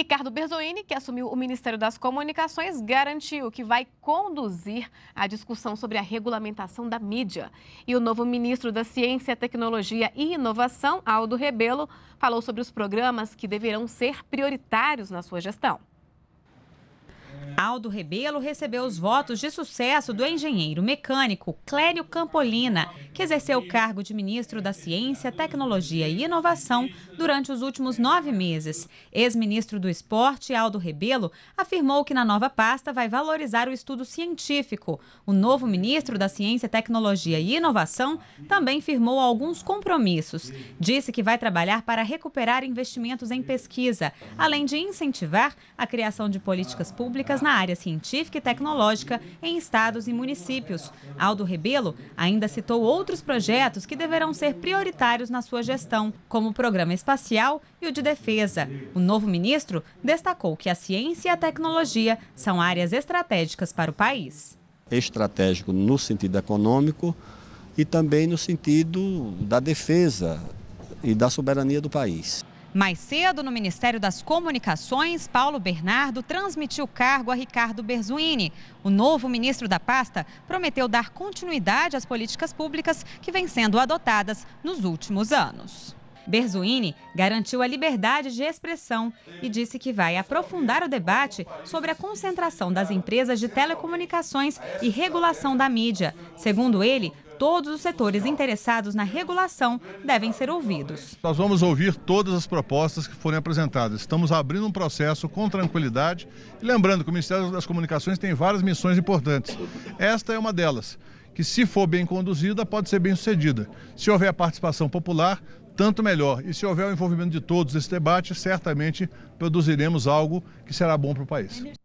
Ricardo Berzoini, que assumiu o Ministério das Comunicações, garantiu que vai conduzir a discussão sobre a regulamentação da mídia. E o novo ministro da Ciência, Tecnologia e Inovação, Aldo Rebelo, falou sobre os programas que deverão ser prioritários na sua gestão. Aldo Rebelo recebeu os votos de sucesso do engenheiro mecânico Clério Campolina, que exerceu o cargo de ministro da Ciência, Tecnologia e Inovação durante os últimos nove meses. Ex-ministro do Esporte, Aldo Rebelo, afirmou que na nova pasta vai valorizar o estudo científico. O novo ministro da Ciência, Tecnologia e Inovação também firmou alguns compromissos. Disse que vai trabalhar para recuperar investimentos em pesquisa, além de incentivar a criação de políticas públicas públicas na área científica e tecnológica em estados e municípios. Aldo Rebelo ainda citou outros projetos que deverão ser prioritários na sua gestão, como o programa espacial e o de defesa. O novo ministro destacou que a ciência e a tecnologia são áreas estratégicas para o país. Estratégico no sentido econômico e também no sentido da defesa e da soberania do país. Mais cedo, no Ministério das Comunicações, Paulo Bernardo transmitiu o cargo a Ricardo Berzuini. O novo ministro da pasta prometeu dar continuidade às políticas públicas que vêm sendo adotadas nos últimos anos. Berzuini garantiu a liberdade de expressão e disse que vai aprofundar o debate sobre a concentração das empresas de telecomunicações e regulação da mídia. Segundo ele, todos os setores interessados na regulação devem ser ouvidos. Nós vamos ouvir todas as propostas que forem apresentadas. Estamos abrindo um processo com tranquilidade. E lembrando que o Ministério das Comunicações tem várias missões importantes. Esta é uma delas, que se for bem conduzida, pode ser bem sucedida. Se houver a participação popular, tanto melhor. E se houver o envolvimento de todos nesse debate, certamente produziremos algo que será bom para o país.